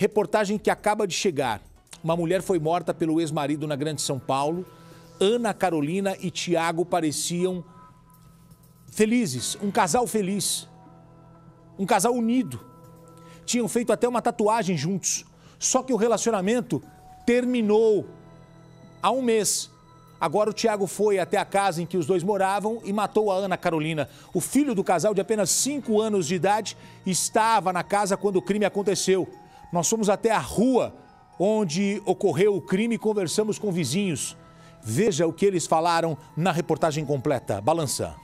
Reportagem que acaba de chegar. Uma mulher foi morta pelo ex-marido na Grande São Paulo. Ana Carolina e Tiago pareciam felizes, um casal feliz, um casal unido. Tinham feito até uma tatuagem juntos. Só que o relacionamento terminou há um mês. Agora o Tiago foi até a casa em que os dois moravam e matou a Ana Carolina. O filho do casal, de apenas 5 anos de idade, estava na casa quando o crime aconteceu. Nós fomos até a rua onde ocorreu o crime e conversamos com vizinhos. Veja o que eles falaram na reportagem completa. Balança.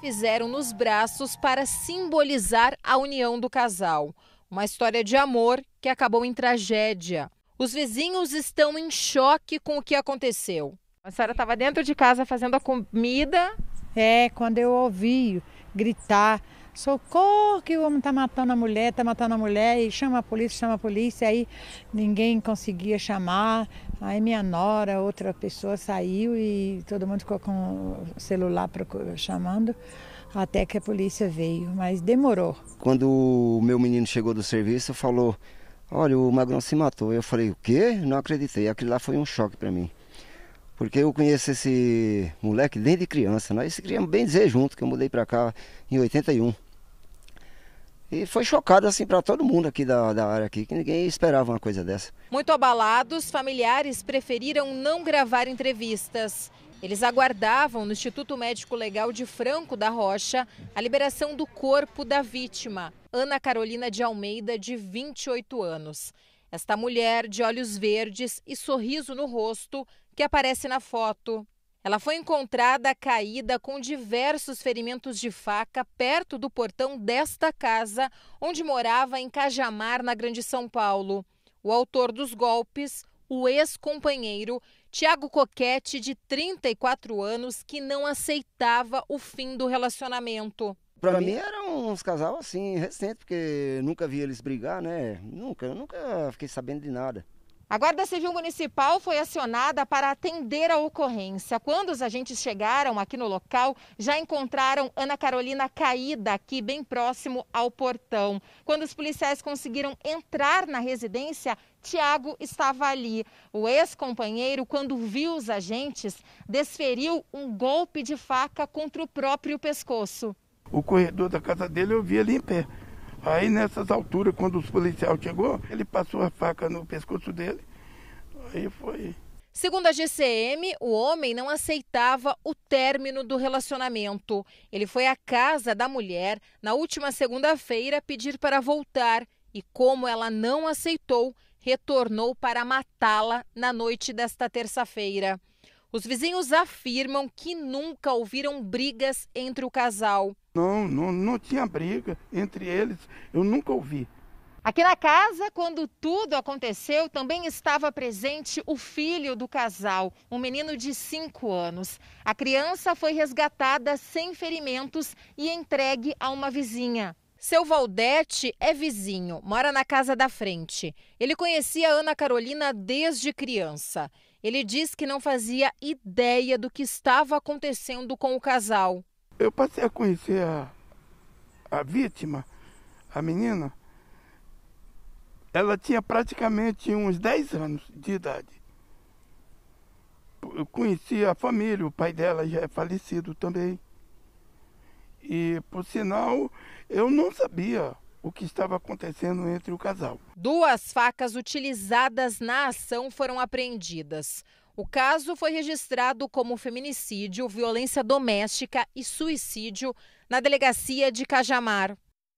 Fizeram nos braços para simbolizar a união do casal. Uma história de amor que acabou em tragédia. Os vizinhos estão em choque com o que aconteceu. A senhora estava dentro de casa fazendo a comida é, quando eu ouvi gritar, socorro que o homem está matando a mulher, está matando a mulher, e chama a polícia, chama a polícia, aí ninguém conseguia chamar, aí minha nora, outra pessoa saiu e todo mundo ficou com o celular chamando, até que a polícia veio, mas demorou. Quando o meu menino chegou do serviço, falou, olha, o Magrão se matou. Eu falei, o quê? Não acreditei, aquilo lá foi um choque para mim. Porque eu conheço esse moleque desde criança. Nós se criamos bem dizer junto, que eu mudei para cá em 81. E foi chocado assim para todo mundo aqui da, da área aqui, que ninguém esperava uma coisa dessa. Muito abalados, familiares preferiram não gravar entrevistas. Eles aguardavam no Instituto Médico Legal de Franco da Rocha a liberação do corpo da vítima, Ana Carolina de Almeida, de 28 anos. Esta mulher de olhos verdes e sorriso no rosto que aparece na foto. Ela foi encontrada caída com diversos ferimentos de faca perto do portão desta casa, onde morava em Cajamar, na Grande São Paulo. O autor dos golpes, o ex-companheiro Tiago Coquete, de 34 anos, que não aceitava o fim do relacionamento. Pra, pra mim, mim eram uns casal assim, recente, porque nunca vi eles brigar, né? Nunca, eu nunca fiquei sabendo de nada. A Guarda Civil Municipal foi acionada para atender a ocorrência. Quando os agentes chegaram aqui no local, já encontraram Ana Carolina caída aqui, bem próximo ao portão. Quando os policiais conseguiram entrar na residência, Tiago estava ali. O ex-companheiro, quando viu os agentes, desferiu um golpe de faca contra o próprio pescoço o corredor da casa dele, eu vi ele em pé. Aí nessas alturas, quando os policiais chegou, ele passou a faca no pescoço dele. Aí foi. Segundo a GCM, o homem não aceitava o término do relacionamento. Ele foi à casa da mulher na última segunda-feira pedir para voltar e, como ela não aceitou, retornou para matá-la na noite desta terça-feira. Os vizinhos afirmam que nunca ouviram brigas entre o casal. Não, não, não tinha briga entre eles, eu nunca ouvi. Aqui na casa, quando tudo aconteceu, também estava presente o filho do casal, um menino de 5 anos. A criança foi resgatada sem ferimentos e entregue a uma vizinha. Seu Valdete é vizinho, mora na casa da frente. Ele conhecia Ana Carolina desde criança. Ele diz que não fazia ideia do que estava acontecendo com o casal. Eu passei a conhecer a, a vítima, a menina. Ela tinha praticamente uns 10 anos de idade. Eu conheci a família, o pai dela já é falecido também. E, por sinal, eu não sabia o que estava acontecendo entre o casal. Duas facas utilizadas na ação foram apreendidas. O caso foi registrado como feminicídio, violência doméstica e suicídio na delegacia de Cajamar.